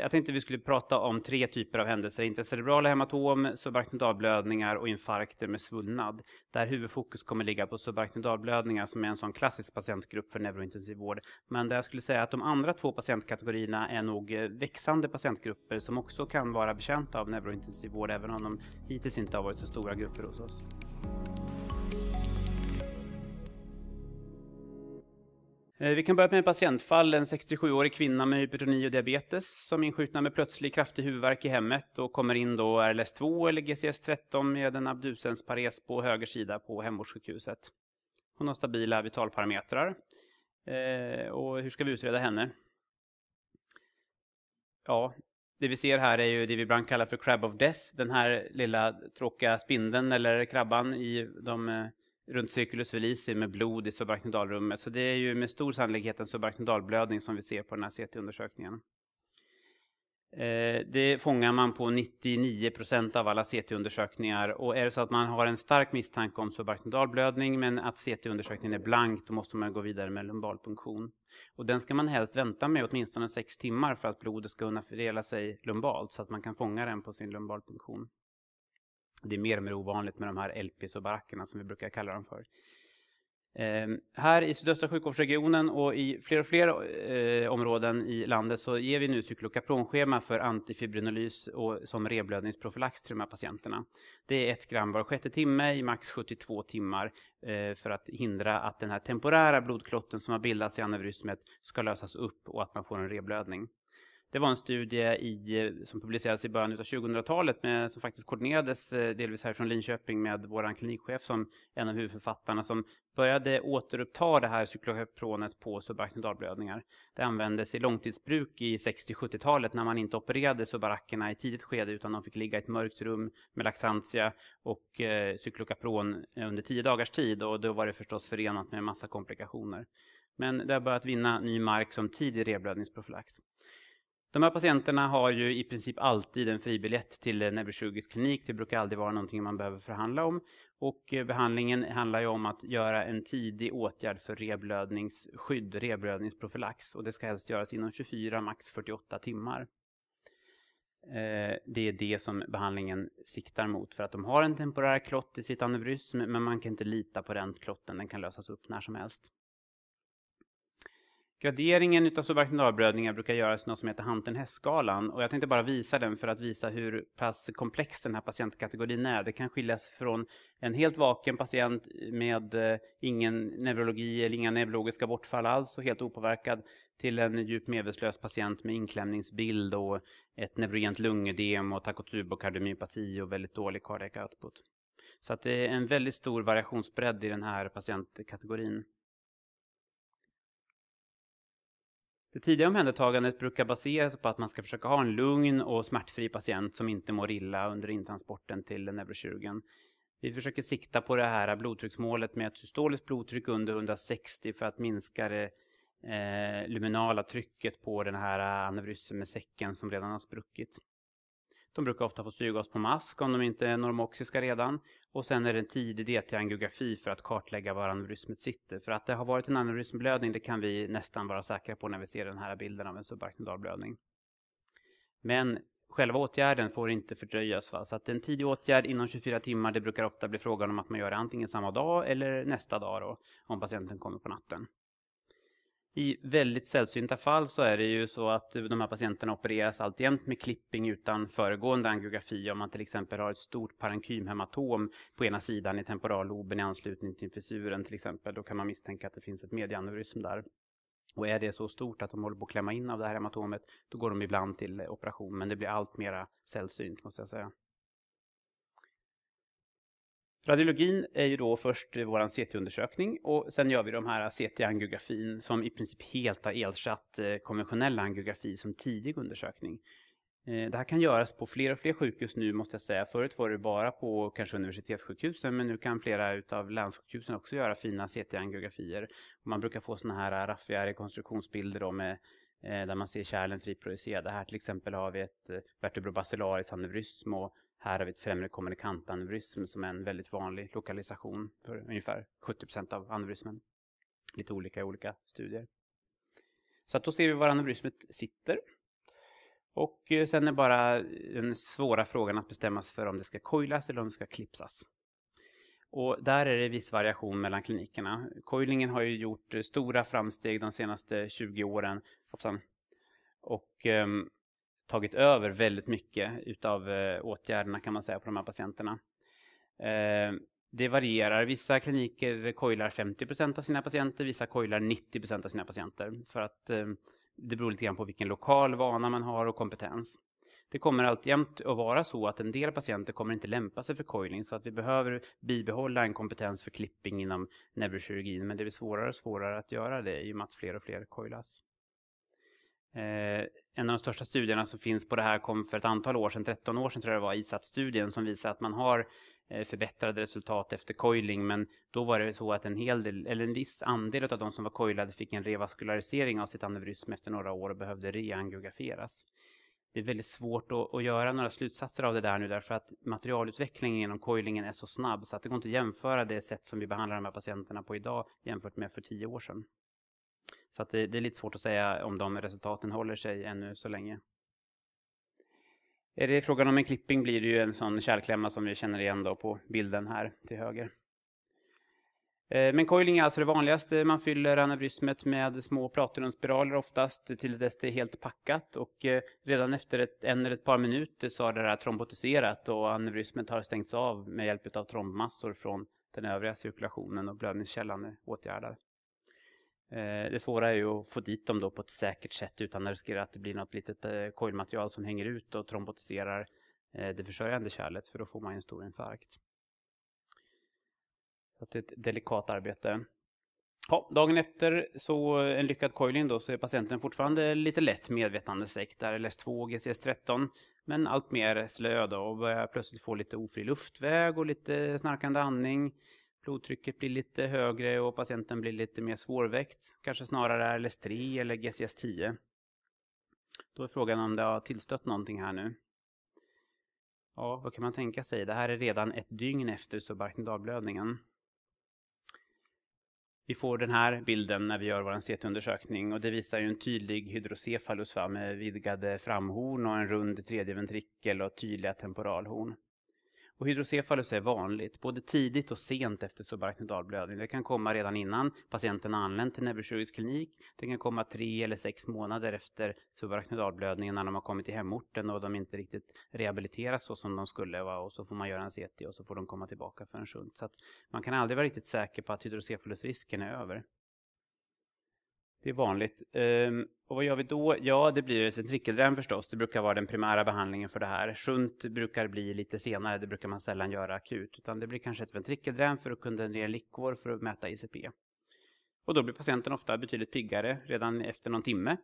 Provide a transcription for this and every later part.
Jag tänkte vi skulle prata om tre typer av händelser. Intracerebrala hematom, subarachnoidalblödningar och infarkter med svullnad. Där huvudfokus kommer ligga på subarachnoidalblödningar som är en sån klassisk patientgrupp för neurointensiv vård. Men där jag skulle säga att de andra två patientkategorierna är nog eh, växande patientgrupper som också kan vara betjänta av neurointensiv vård även om de hittills inte har varit så stora grupper hos oss. Eh, vi kan börja med ett patientfall, en 67-årig kvinna med hypertoni och diabetes som insjuknar med plötslig kraftig huvudvärk i hemmet och kommer in då RLS2 eller GCS13 med en abdusens pares på höger sida på hemvårdssjukhuset. Hon har stabila vitalparametrar. Eh, och hur ska vi utreda henne? Ja, det vi ser här är ju det vi ibland kallar för crab of death, den här lilla tråkiga spindeln eller krabban i de eh, runt circulus villisi med blod i subarachnoidalrummet. Så det är ju med stor sannolikhet en subarachnoidalblödning som vi ser på den här CT-undersökningen. Eh, det fångar man på 99 av alla CT-undersökningar och är det så att man har en stark misstanke om subarachnoidalblödning men att CT-undersökningen är blank då måste man gå vidare med lumbalpunktion. Och den ska man helst vänta med åtminstone 6 timmar för att blodet ska kunna fördela sig lumbalt så att man kan fånga den på sin lumbalpunktion det är mer och mer ovanligt med de här LPs och barackerna som vi brukar kalla dem för. Eh, här i sydöstra sjukvårdsregionen och i fler och fler eh, områden i landet så ger vi nu cyklokapronschema för antifibrinolys och som reblödningsprofylax till de här patienterna. Det är ett gram var sjätte timme i max 72 timmar eh, för att hindra att den här temporära blodklotten som har bildats i aneurysmet ska lösas upp och att man får en reblödning. Det var en studie i, som publicerades i början av 2000-talet med, som faktiskt koordinerades eh, delvis härifrån Linköping med vår klinikchef som en av huvudförfattarna som började återuppta det här cyklohepronet på subarachnoidalblödningar. Det användes i långtidsbruk i 60-70-talet när man inte opererade subarackerna i tidigt skede utan de fick ligga i ett mörkt rum med laxantia och eh, cyklokapron eh, under tio dagars tid och då var det förstås förenat med en massa komplikationer. Men det har börjat vinna ny mark som tidig revblödningsprofylax. De här patienterna har ju i princip alltid en fribiljett till neurokirurgisk klinik. Det brukar aldrig vara någonting man behöver förhandla om. Och eh, behandlingen handlar ju om att göra en tidig åtgärd för reblödningsskydd, reblödningsprofylax. Och det ska helst göras inom 24, max 48 timmar. Eh, det är det som behandlingen siktar mot för att de har en temporär klott i sitt aneurysm men man kan inte lita på den klotten, den kan lösas upp när som helst. Graderingen utav subarachnoidbrödningar brukar göras i något som heter Hunter-Hess-skalan och jag tänkte bara visa den för att visa hur pass komplex den här patientkategorin är. Det kan skiljas från en helt vaken patient med eh, ingen neurologi eller inga neurologiska bortfall alls och helt opåverkad till en djupt medvetslös patient med inklämningsbild och ett neurogent lungödem och takotubokardiomyopati och väldigt dålig cardiac output. Så att det är en väldigt stor variationsbredd i den här patientkategorin. Det tidiga omhändertagandet brukar baseras på att man ska försöka ha en lugn och smärtfri patient som inte mår illa under intransporten till neurokirurgen. Vi försöker sikta på det här blodtrycksmålet med ett systoliskt blodtryck under 160 för att minska det eh, luminala trycket på den här eh, aneurysmen med säcken som redan har spruckit. De brukar ofta få syrgas på mask om de inte är normoxiska redan. Och sen är det en tidig DT-angiografi för att kartlägga var aneurysmet sitter. För att det har varit en aneurysmblödning det kan vi nästan vara säkra på när vi ser den här bilden av en subarachnoidal blödning. Men själva åtgärden får inte fördröjas. Va? Så att en tidig åtgärd inom 24 timmar, det brukar ofta bli frågan om att man gör det antingen samma dag eller nästa dag då, om patienten kommer på natten. I väldigt sällsynta fall så är det ju så att de här patienterna opereras alltjämt med klipping utan föregående angiografi om man till exempel har ett stort parenkymhematom på ena sidan i temporalloben i anslutning till fissuren till exempel. Då kan man misstänka att det finns ett medianeurysm där. Och är det så stort att de håller på att klämma in av det här hematomet, då går de ibland till operation, men det blir allt mera sällsynt måste jag säga. Radiologin är ju då först vår CT-undersökning och sen gör vi de här CT-angiografin som i princip helt har ersatt eh, konventionell angiografi som tidig undersökning. Eh, det här kan göras på fler och fler sjukhus nu måste jag säga. Förut var det bara på kanske universitetssjukhusen men nu kan flera utav länssjukhusen också göra fina CT-angiografier. Man brukar få sådana här raffiga rekonstruktionsbilder då med, eh, där man ser kärlen friprojicerade. Här till exempel har vi ett vertebrobacillarisk aneurysm och här har vi ett främre kommunikantaneurysm som är en väldigt vanlig lokalisation för ungefär 70 procent av aneurysmen. Lite olika i olika studier. Så att då ser vi var aneurysmet sitter. Och eh, sen är bara den svåra frågan att bestämma sig för om det ska coilas eller om det ska klipsas. Och där är det viss variation mellan klinikerna. Coilingen har ju gjort stora framsteg de senaste 20 åren. Och um, tagit över väldigt mycket utav eh, åtgärderna kan man säga på de här patienterna. Eh, det varierar. Vissa kliniker coilar 50 av sina patienter, vissa coilar 90 av sina patienter för att eh, det beror lite grann på vilken lokal vana man har och kompetens. Det kommer alltjämt att vara så att en del patienter kommer inte lämpa sig för coiling så att vi behöver bibehålla en kompetens för klipping inom neurokirurgin men det blir svårare och svårare att göra det i och med att fler och fler coilas. Eh, en av de största studierna som finns på det här kom för ett antal år sedan, 13 år sedan tror jag det var, ISAT-studien som visar att man har eh, förbättrade resultat efter coiling, men då var det så att en hel del, eller en viss andel av de som var coilade fick en revaskularisering av sitt aneurysm efter några år och behövde reangiograferas. Det är väldigt svårt att, att, göra några slutsatser av det där nu därför att materialutvecklingen inom coilingen är så snabb så att det går inte att jämföra det sätt som vi behandlar de här patienterna på idag jämfört med för tio år sedan. Så det, det, är lite svårt att säga om de resultaten håller sig ännu så länge. Är det frågan om en klipping blir det ju en sån kärlklämma som vi känner igen då på bilden här till höger. Eh, men coiling är alltså det vanligaste. Man fyller aneurysmet med små platinumspiraler oftast till dess det är helt packat och eh, redan efter ett, en eller ett par minuter så har det här trombotiserat och aneurysmet har stängts av med hjälp av trombmassor från den övriga cirkulationen och blödningskällan är åtgärdad. Eh, det svåra är ju att få dit dem då på ett säkert sätt utan att riskera att det blir något litet eh, coilmaterial som hänger ut och trombotiserar eh, det försörjande kärlet för då får man en stor infarkt. Så det är ett delikat arbete. Ja, dagen efter så eh, en lyckad coiling då så är patienten fortfarande lite lätt medvetande där LS2 och GCS13 men allt mer slö då och börjar plötsligt få lite ofri luftväg och lite snarkande andning blodtrycket blir lite högre och patienten blir lite mer svårväckt, kanske snarare LS3 eller GCS10. Då är frågan om det har tillstött någonting här nu. Ja, vad kan man tänka sig? Det här är redan ett dygn efter subarachnoidalblödningen. Vi får den här bilden när vi gör vår CT-undersökning och det visar ju en tydlig hydrocefalus med vidgade framhorn och en rund tredje ventrikel och tydliga temporalhorn. Och hydrocefalus är vanligt, både tidigt och sent efter subaraknidalblödning. Det kan komma redan innan patienten anlänt till neurokirurgisk klinik. Det kan komma tre eller sex månader efter subaraknidalblödningen när de har kommit till hemorten och de inte riktigt rehabiliteras så som de skulle. Va? Och så får man göra en CT och så får de komma tillbaka för en shunt. Så man kan aldrig vara riktigt säker på att hydrocefalusrisken är över. Det är vanligt. Ehm, och vad gör vi då? Ja, det blir ventrikelrem förstås. Det brukar vara den primära behandlingen för det här. Shunt brukar bli lite senare. Det brukar man sällan göra akut. Utan det blir kanske ett ventrikelrem för att kunna ner likor för att mäta ICP. Och då blir patienten ofta betydligt piggare redan efter någon timme.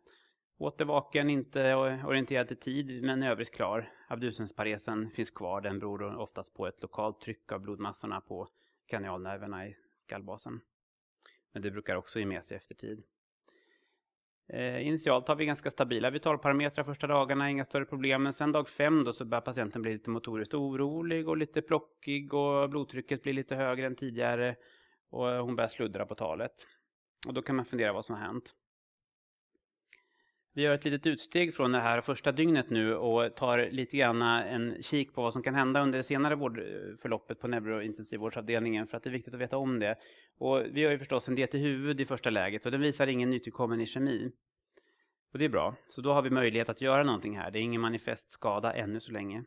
Återvaken, inte orienterad till tid, men i övrigt klar. Abdusensparesen finns kvar. Den beror oftast på ett lokalt tryck av blodmassorna på kanalnerverna i skallbasen. Men det brukar också ge med sig efter tid. Eh, initialt har vi ganska stabila vitalparametrar första dagarna, inga större problem. Men sen dag fem då så börjar patienten bli lite motoriskt orolig och lite plockig och blodtrycket blir lite högre än tidigare och hon börjar sluddra på talet. Och då kan man fundera vad som har hänt. Vi gör ett litet utsteg från det här första dygnet nu och tar lite grann en kik på vad som kan hända under det senare vårdförloppet på neurointensivvårdsavdelningen för att det är viktigt att veta om det. Och vi gör ju förstås en diet i huvud i första läget och den visar ingen nytillkommen ischemi. Och det är bra, så då har vi möjlighet att göra någonting här. Det är ingen manifest skada ännu så länge.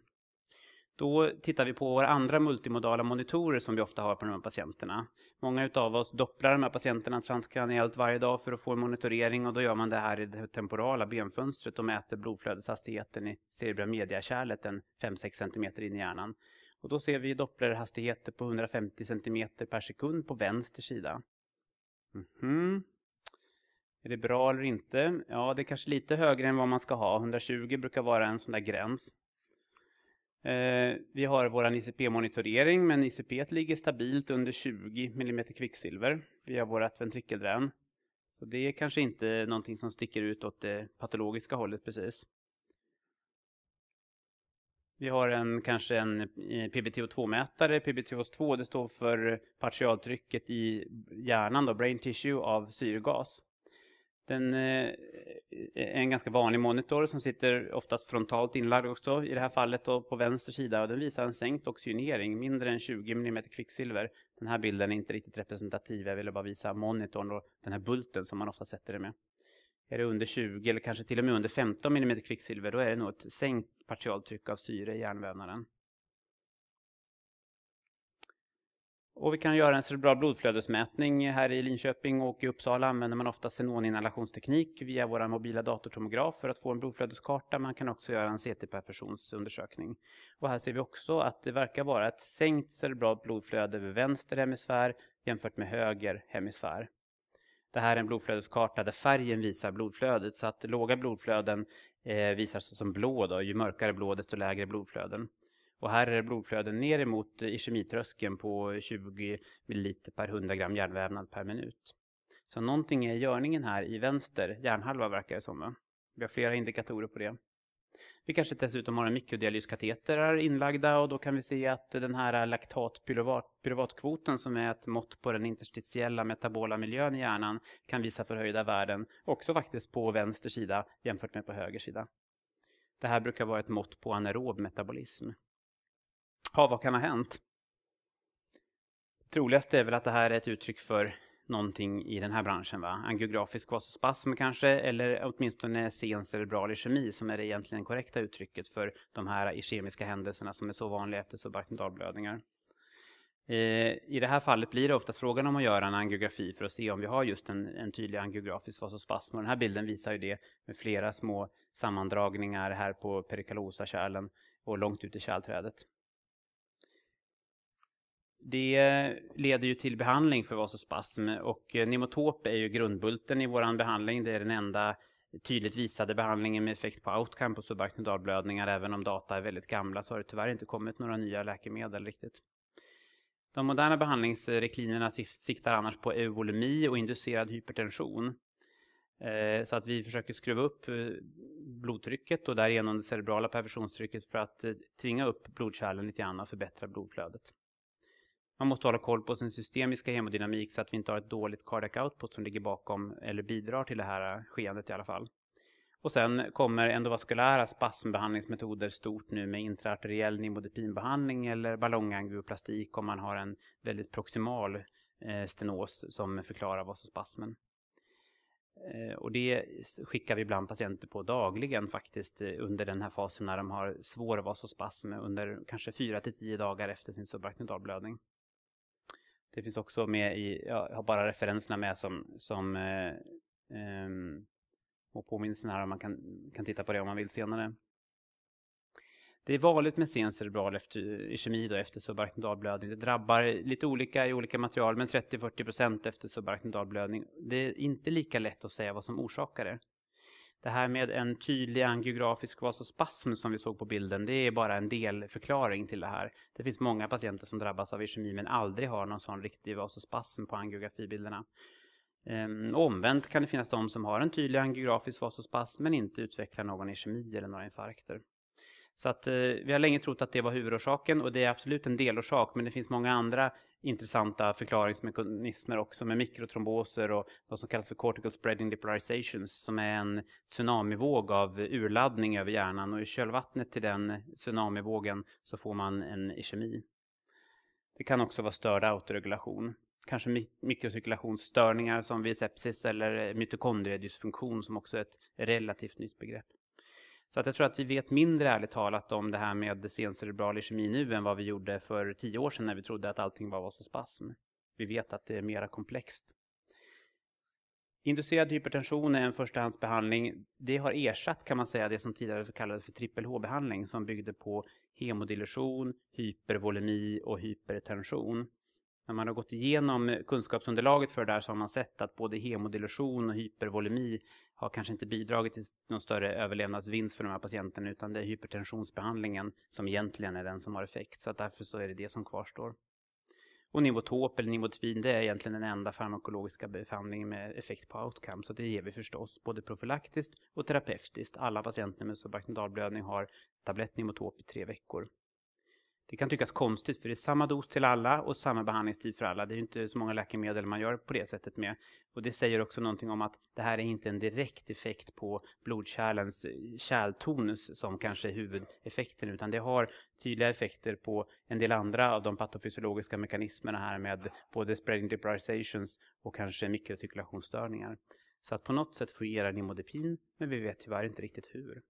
Då tittar vi på våra andra multimodala monitorer som vi ofta har på de här patienterna. Många utav oss dopplar de här patienterna transkraniellt varje dag för att få en monitorering och då gör man det här i det temporala benfönstret och mäter blodflödeshastigheten i cerebramediakärlet en 5-6 cm in i hjärnan. Och då ser vi dopplerhastigheter på 150 cm per sekund på vänster sida. Mm -hmm. Är det bra eller inte? Ja, det är kanske lite högre än vad man ska ha. 120 brukar vara en sån där gräns. Eh, vi har vår ICP-monitorering, men ICP ligger stabilt under 20 mm kvicksilver. Vi har vårt ventrikeldrän. Så det är kanske inte någonting som sticker ut åt det patologiska hållet precis. Vi har en, kanske en eh, PBTO2-mätare. PBTO2 det står för partialtrycket i hjärnan, då, brain tissue, av syrgas. Den är eh, en ganska vanlig monitor som sitter oftast frontalt inlagd också, i det här fallet då på vänster sida. Och den visar en sänkt oxygenering, mindre än 20 mm kvicksilver. Den här bilden är inte riktigt representativ, jag ville bara visa monitorn och den här bulten som man ofta sätter det med. Är det under 20 eller kanske till och med under 15 mm kvicksilver, då är det nog ett sänkt partialtryck av syre i hjärnvävnaden. Och vi kan göra en cerebral blodflödesmätning. Här i Linköping och i Uppsala använder man ofta xenoninhalationsteknik via våra mobila datortomograf för att få en blodflödeskarta. Man kan också göra en CT-perfusionsundersökning. Och här ser vi också att det verkar vara ett sänkt cerebralt blodflöde över vänster hemisfär jämfört med höger hemisfär. Det här är en blodflödeskarta där färgen visar blodflödet så att låga blodflöden eh, visar sig som blå. Då. Ju mörkare blå desto lägre blodflöden. Och här är det blodflöden ner emot eh, ischemitröskeln på 20 ml per 100 gram hjärnvävnad per minut. Så någonting är i görningen här i vänster hjärnhalva verkar det som. Vi har flera indikatorer på det. Vi kanske dessutom har en mikrodialyskateter inlagda och då kan vi se att den här laktatpyruvatkvoten som är ett mått på den interstitiella metabola miljön i hjärnan kan visa förhöjda värden också faktiskt på vänster sida jämfört med på höger sida. Det här brukar vara ett mått på anaerob metabolism. Ja, vad kan ha hänt? Troligast är väl att det här är ett uttryck för någonting i den här branschen, va? Angiografisk vasospasm kanske, eller åtminstone sen cerebral ischemi som är det egentligen korrekta uttrycket för de här ischemiska händelserna som är så vanliga efter subarachnoidalblödningar. Eh, I det här fallet blir det oftast frågan om att göra en angiografi för att se om vi har just en, en tydlig angiografisk vasospasm. Och den här bilden visar ju det med flera små sammandragningar här på perikalosa kärlen och långt ut i kärlträdet. Det leder ju till behandling för vasospasm och eh, nemotop är ju grundbulten i vår behandling. Det är den enda tydligt visade behandlingen med effekt på outcome på subarachnoidalblödningar. Även om data är väldigt gamla så har det tyvärr inte kommit några nya läkemedel riktigt. De moderna behandlingsriktlinjerna siktar annars på euvolemi och inducerad hypertension. Eh, så att vi försöker skruva upp eh, blodtrycket och därigenom det cerebrala perversionstrycket för att tvinga upp blodkärlen lite grann och förbättra blodflödet. Man måste hålla koll på sin systemiska hemodynamik så att vi inte har ett dåligt cardiac output som ligger bakom eller bidrar till det här skeendet i alla fall. Och sen kommer endovaskulära spasmbehandlingsmetoder stort nu med intraarteriell nimodipinbehandling eller ballongangioplastik om man har en väldigt proximal eh, stenos som förklarar vasospasmen. Eh, och det skickar vi ibland patienter på dagligen faktiskt eh, under den här fasen när de har svår vasospasm under kanske 4 till 10 dagar efter sin subaknutal blödning. Det finns också med i, jag har bara referenserna med som, som eh, eh, och påminnelsen här, man kan, kan titta på det om man vill senare. Det är vanligt med sen cerebral efter, kemi då, efter subarachnoidal blödning. Det drabbar lite olika i olika material, men 30-40% efter subarachnoidal blödning. Det är inte lika lätt att säga vad som orsakar det. Det här med en tydlig angiografisk vasospasm som vi såg på bilden, det är bara en delförklaring till det här. Det finns många patienter som drabbas av ischemi men aldrig har någon sån riktig vasospasm på angiografibilderna. Ehm, omvänt kan det finnas de som har en tydlig angiografisk vasospasm men inte utvecklar någon ischemi eller några infarkter. Så att eh, vi har länge trott att det var huvudorsaken och det är absolut en delorsak men det finns många andra intressanta förklaringsmekanismer också med mikrotromboser och vad som kallas för cortical spreading depolarizations som är en tsunamivåg av urladdning över hjärnan och i kölvattnet till den tsunamivågen så får man en ischemi. Det kan också vara störd autoregulation, kanske mikrocirkulationsstörningar som vid sepsis eller mitokondriedysfunktion som också är ett relativt nytt begrepp. Så att jag tror att vi vet mindre ärligt talat om det här med sencerebral ischemi nu än vad vi gjorde för tio år sedan när vi trodde att allting var vasospasm. Vi vet att det är mera komplext. Inducerad hypertension är en förstahandsbehandling. Det har ersatt kan man säga det som tidigare kallades för trippel-H-behandling som byggde på hemodilution, hypervolemi och hypertension. När man har gått igenom kunskapsunderlaget för det där så har man sett att både hemodilution och hypervolemi har kanske inte bidragit till någon större överlevnadsvinst för de här patienterna utan det är hypertensionsbehandlingen som egentligen är den som har effekt. Så att därför så är det det som kvarstår. Och Nivotop eller Nivotipin det är egentligen den enda farmakologiska behandlingen med effekt på outcome. Så det ger vi förstås både profylaktiskt och terapeutiskt. Alla patienter med subarachnoidal har tablett Nivotop i tre veckor. Det kan tyckas konstigt för det är samma dos till alla och samma behandlingstid för alla. Det är inte så många läkemedel man gör på det sättet med. Och det säger också någonting om att det här är inte en direkt effekt på blodkärlens eh, kärltonus som kanske är huvudeffekten utan det har tydliga effekter på en del andra av de patofysiologiska mekanismerna här med både spreading depolarizations och kanske mikrocirkulationsstörningar. Så att på något sätt fungerar nimodipin men vi vet tyvärr inte riktigt hur.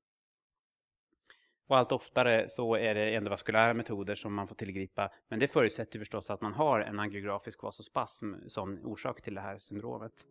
Och allt oftare så är det endovaskulära metoder som man får tillgripa. Men det förutsätter förstås att man har en angiografisk vasospasm som orsak till det här syndromet.